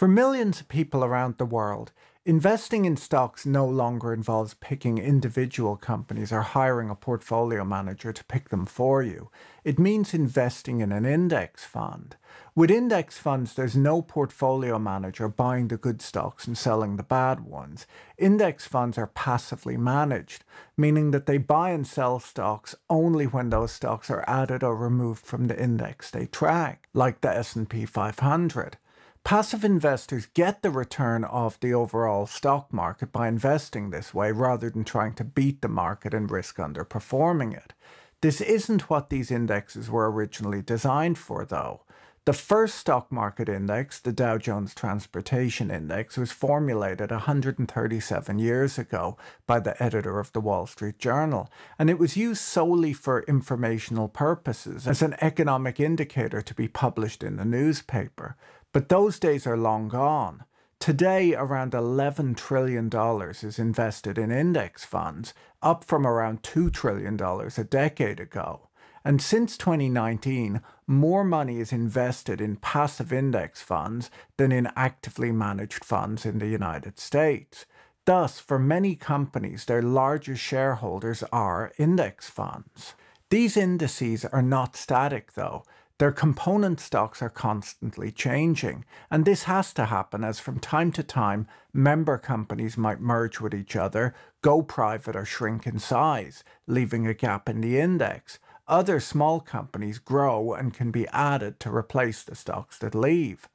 For millions of people around the world, investing in stocks no longer involves picking individual companies or hiring a portfolio manager to pick them for you. It means investing in an index fund. With index funds, there's no portfolio manager buying the good stocks and selling the bad ones. Index funds are passively managed, meaning that they buy and sell stocks only when those stocks are added or removed from the index they track, like the S&P 500. Passive investors get the return of the overall stock market by investing this way rather than trying to beat the market and risk underperforming it. This isn't what these indexes were originally designed for, though. The first stock market index, the Dow Jones Transportation Index, was formulated 137 years ago by the editor of the Wall Street Journal, and it was used solely for informational purposes as an economic indicator to be published in the newspaper. But those days are long gone. Today, around $11 trillion is invested in index funds, up from around $2 trillion a decade ago. And since 2019, more money is invested in passive index funds than in actively managed funds in the United States. Thus, for many companies, their largest shareholders are index funds. These indices are not static, though. Their component stocks are constantly changing, and this has to happen as from time to time, member companies might merge with each other, go private, or shrink in size, leaving a gap in the index. Other small companies grow and can be added to replace the stocks that leave.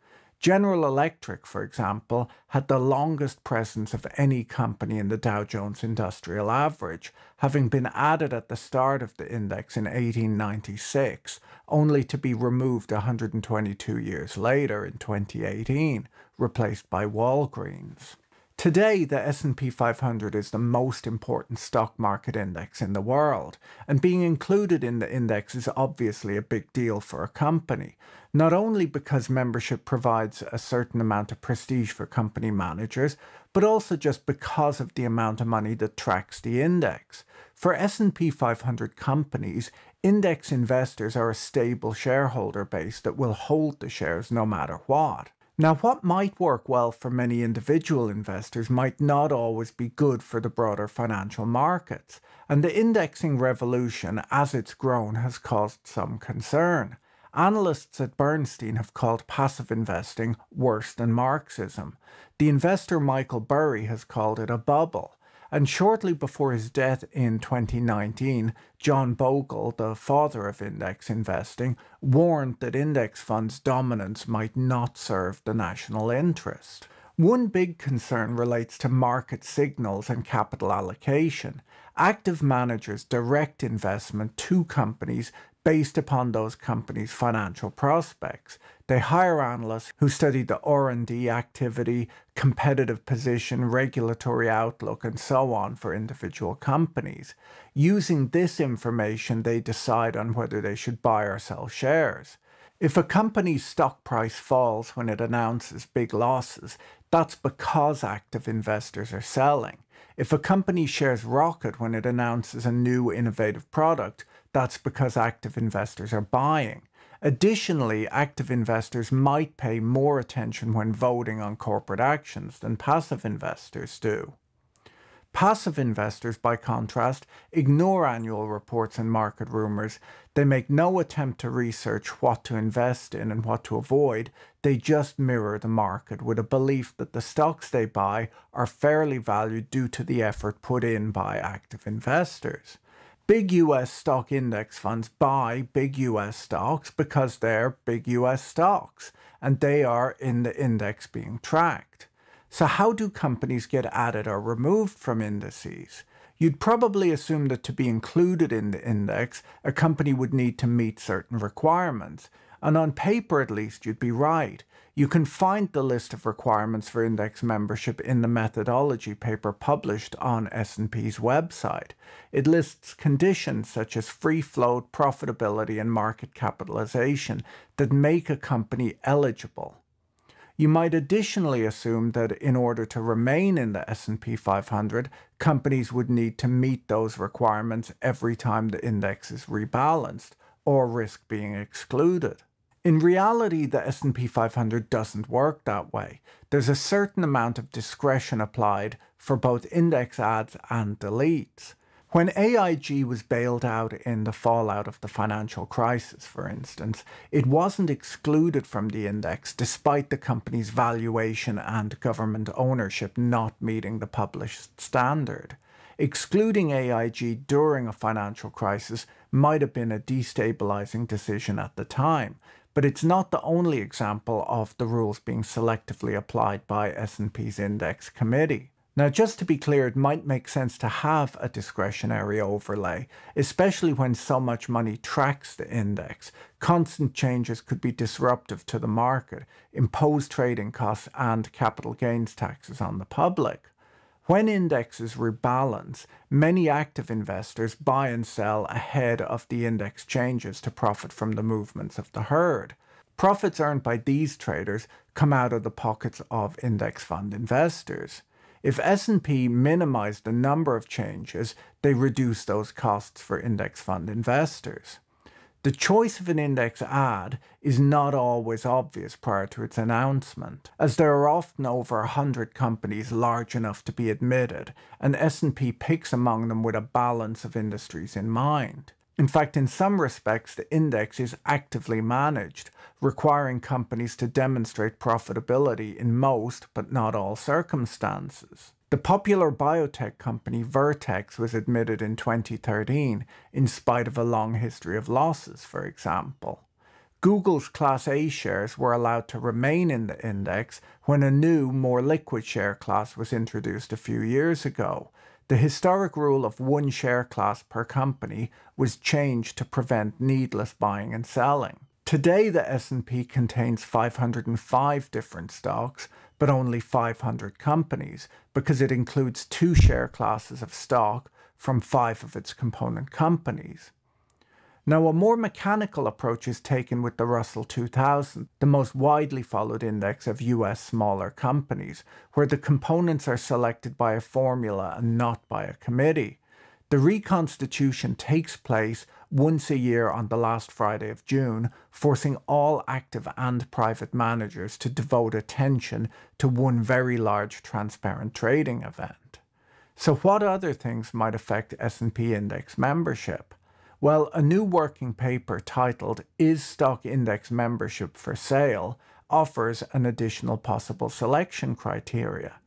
General Electric, for example, had the longest presence of any company in the Dow Jones Industrial Average, having been added at the start of the index in 1896, only to be removed 122 years later in 2018, replaced by Walgreens. Today, the S&P 500 is the most important stock market index in the world, and being included in the index is obviously a big deal for a company, not only because membership provides a certain amount of prestige for company managers, but also just because of the amount of money that tracks the index. For S&P 500 companies, index investors are a stable shareholder base that will hold the shares no matter what. Now, what might work well for many individual investors might not always be good for the broader financial markets, and the indexing revolution as it's grown has caused some concern. Analysts at Bernstein have called passive investing worse than Marxism. The investor Michael Burry has called it a bubble. And shortly before his death in 2019, John Bogle, the father of index investing, warned that index funds' dominance might not serve the national interest. One big concern relates to market signals and capital allocation. Active managers direct investment to companies based upon those companies' financial prospects. They hire analysts who study the R&D activity, competitive position, regulatory outlook, and so on for individual companies. Using this information, they decide on whether they should buy or sell shares. If a company's stock price falls when it announces big losses, that's because active investors are selling. If a company shares rocket when it announces a new innovative product, that's because active investors are buying. Additionally, active investors might pay more attention when voting on corporate actions than passive investors do. Passive investors, by contrast, ignore annual reports and market rumors. They make no attempt to research what to invest in and what to avoid. They just mirror the market with a belief that the stocks they buy are fairly valued due to the effort put in by active investors. Big US stock index funds buy big US stocks because they're big US stocks and they are in the index being tracked. So, how do companies get added or removed from indices? You'd probably assume that to be included in the index, a company would need to meet certain requirements. And on paper, at least, you'd be right. You can find the list of requirements for index membership in the methodology paper published on S&P's website. It lists conditions such as free float, profitability, and market capitalization that make a company eligible. You might additionally assume that in order to remain in the S&P 500, companies would need to meet those requirements every time the index is rebalanced or risk being excluded. In reality, the S&P 500 doesn't work that way. There's a certain amount of discretion applied for both index adds and deletes. When AIG was bailed out in the fallout of the financial crisis, for instance, it wasn't excluded from the index despite the company's valuation and government ownership not meeting the published standard. Excluding AIG during a financial crisis might have been a destabilizing decision at the time, but it's not the only example of the rules being selectively applied by S&P's index committee. Now, just to be clear, it might make sense to have a discretionary overlay, especially when so much money tracks the index. Constant changes could be disruptive to the market, impose trading costs and capital gains taxes on the public. When indexes rebalance, many active investors buy and sell ahead of the index changes to profit from the movements of the herd. Profits earned by these traders come out of the pockets of index fund investors. If S&P minimized the number of changes, they reduce those costs for index fund investors. The choice of an index ad is not always obvious prior to its announcement, as there are often over 100 companies large enough to be admitted, and S&P picks among them with a balance of industries in mind. In fact, in some respects, the index is actively managed, requiring companies to demonstrate profitability in most, but not all, circumstances. The popular biotech company Vertex was admitted in 2013, in spite of a long history of losses, for example. Google's Class A shares were allowed to remain in the index when a new, more liquid share class was introduced a few years ago, the historic rule of one share class per company was changed to prevent needless buying and selling. Today the S&P contains 505 different stocks, but only 500 companies because it includes two share classes of stock from five of its component companies. Now, a more mechanical approach is taken with the Russell 2000, the most widely followed index of US smaller companies, where the components are selected by a formula and not by a committee. The reconstitution takes place once a year on the last Friday of June, forcing all active and private managers to devote attention to one very large transparent trading event. So what other things might affect S&P index membership? Well, a new working paper titled Is Stock Index Membership for Sale offers an additional possible selection criteria.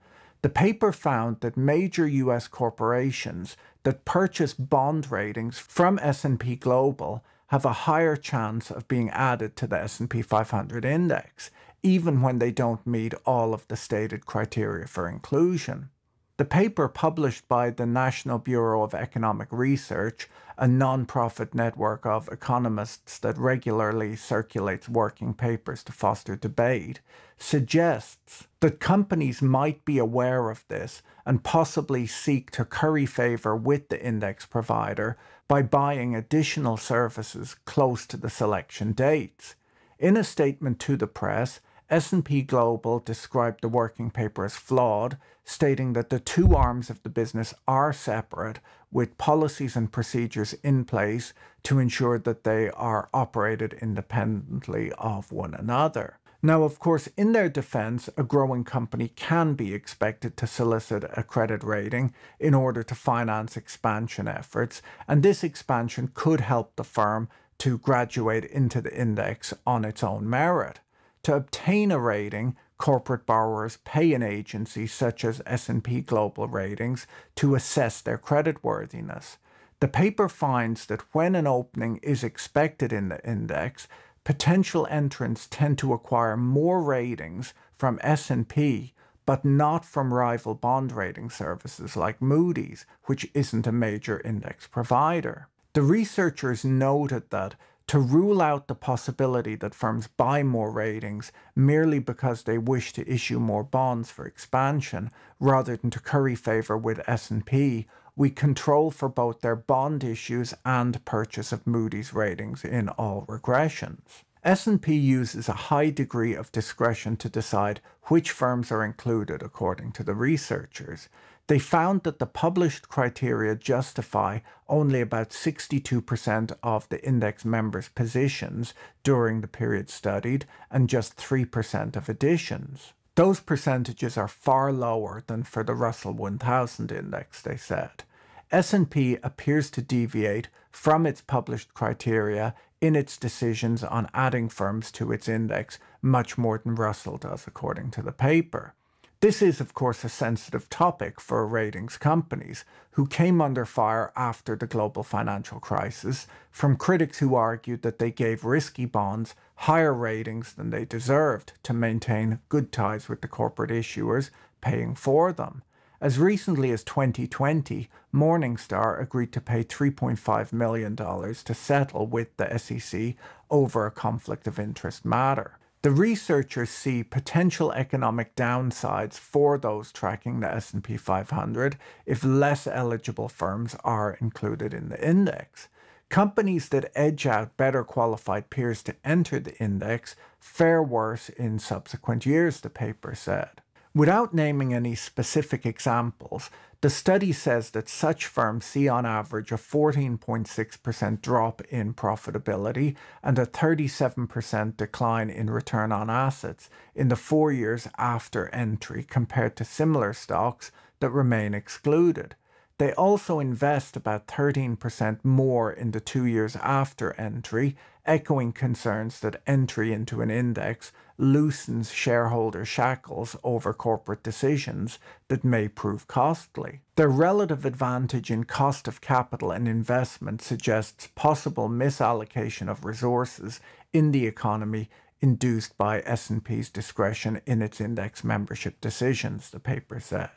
The paper found that major US corporations that purchase bond ratings from S&P Global have a higher chance of being added to the S&P 500 index, even when they don't meet all of the stated criteria for inclusion. The paper published by the National Bureau of Economic Research, a non-profit network of economists that regularly circulates working papers to foster debate, suggests that companies might be aware of this and possibly seek to curry favor with the index provider by buying additional services close to the selection dates. In a statement to the press, S&P Global described the working paper as flawed, stating that the two arms of the business are separate with policies and procedures in place to ensure that they are operated independently of one another. Now, of course, in their defense, a growing company can be expected to solicit a credit rating in order to finance expansion efforts, and this expansion could help the firm to graduate into the index on its own merit. To obtain a rating, corporate borrowers pay an agency such as S&P Global Ratings to assess their creditworthiness. The paper finds that when an opening is expected in the index, potential entrants tend to acquire more ratings from S&P but not from rival bond rating services like Moody's, which isn't a major index provider. The researchers noted that to rule out the possibility that firms buy more ratings merely because they wish to issue more bonds for expansion rather than to curry favor with S&P, we control for both their bond issues and purchase of Moody's ratings in all regressions. S&P uses a high degree of discretion to decide which firms are included according to the researchers. They found that the published criteria justify only about 62% of the index members' positions during the period studied and just 3% of additions. Those percentages are far lower than for the Russell 1000 index, they said. S&P appears to deviate from its published criteria in its decisions on adding firms to its index much more than Russell does, according to the paper. This is, of course, a sensitive topic for ratings companies, who came under fire after the global financial crisis from critics who argued that they gave risky bonds higher ratings than they deserved to maintain good ties with the corporate issuers paying for them. As recently as 2020, Morningstar agreed to pay $3.5 million to settle with the SEC over a conflict of interest matter. The researchers see potential economic downsides for those tracking the S&P 500 if less eligible firms are included in the index. Companies that edge out better qualified peers to enter the index fare worse in subsequent years, the paper said. Without naming any specific examples, the study says that such firms see on average a 14.6% drop in profitability and a 37% decline in return on assets in the four years after entry compared to similar stocks that remain excluded. They also invest about 13% more in the two years after entry echoing concerns that entry into an index loosens shareholder shackles over corporate decisions that may prove costly. Their relative advantage in cost of capital and investment suggests possible misallocation of resources in the economy induced by S&P's discretion in its index membership decisions, the paper said.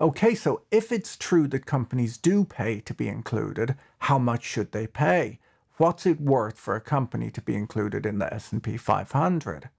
Okay, so if it's true that companies do pay to be included, how much should they pay? What's it worth for a company to be included in the S&P 500?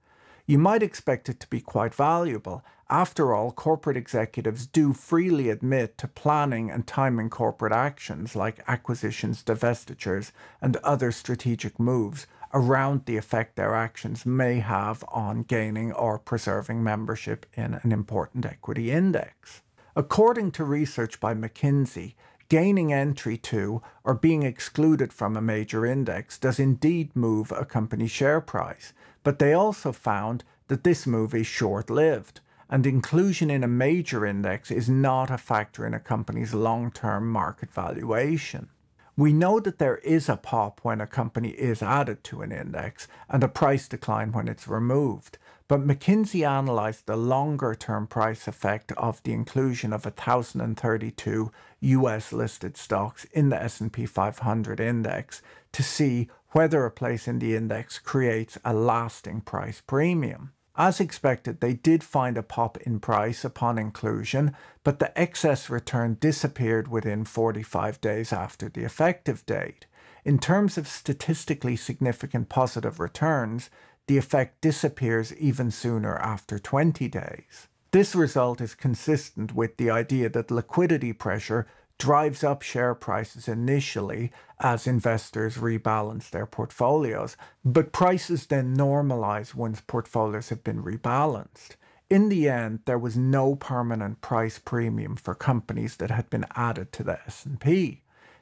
You might expect it to be quite valuable. After all, corporate executives do freely admit to planning and timing corporate actions like acquisitions, divestitures, and other strategic moves around the effect their actions may have on gaining or preserving membership in an important equity index. According to research by McKinsey, gaining entry to or being excluded from a major index does indeed move a company's share price, but they also found that this move is short lived, and inclusion in a major index is not a factor in a company's long term market valuation. We know that there is a pop when a company is added to an index and a price decline when it's removed. But McKinsey analysed the longer term price effect of the inclusion of 1,032 US listed stocks in the S&P 500 index to see whether a place in the index creates a lasting price premium. As expected, they did find a pop in price upon inclusion, but the excess return disappeared within 45 days after the effective date. In terms of statistically significant positive returns, the effect disappears even sooner after 20 days. This result is consistent with the idea that liquidity pressure drives up share prices initially as investors rebalance their portfolios, but prices then normalize once portfolios have been rebalanced. In the end, there was no permanent price premium for companies that had been added to the S&P.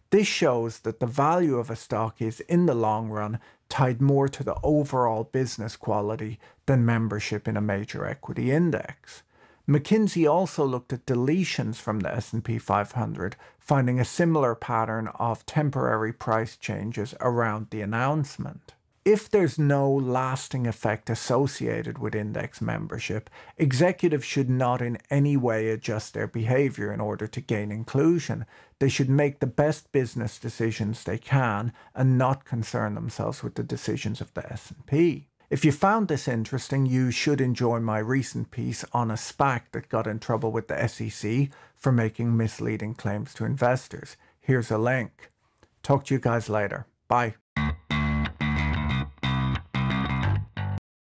This shows that the value of a stock is, in the long run, tied more to the overall business quality than membership in a major equity index. McKinsey also looked at deletions from the S&P 500, finding a similar pattern of temporary price changes around the announcement. If there's no lasting effect associated with index membership, executives should not in any way adjust their behavior in order to gain inclusion. They should make the best business decisions they can and not concern themselves with the decisions of the S&P. If you found this interesting, you should enjoy my recent piece on a SPAC that got in trouble with the SEC for making misleading claims to investors. Here's a link. Talk to you guys later. Bye.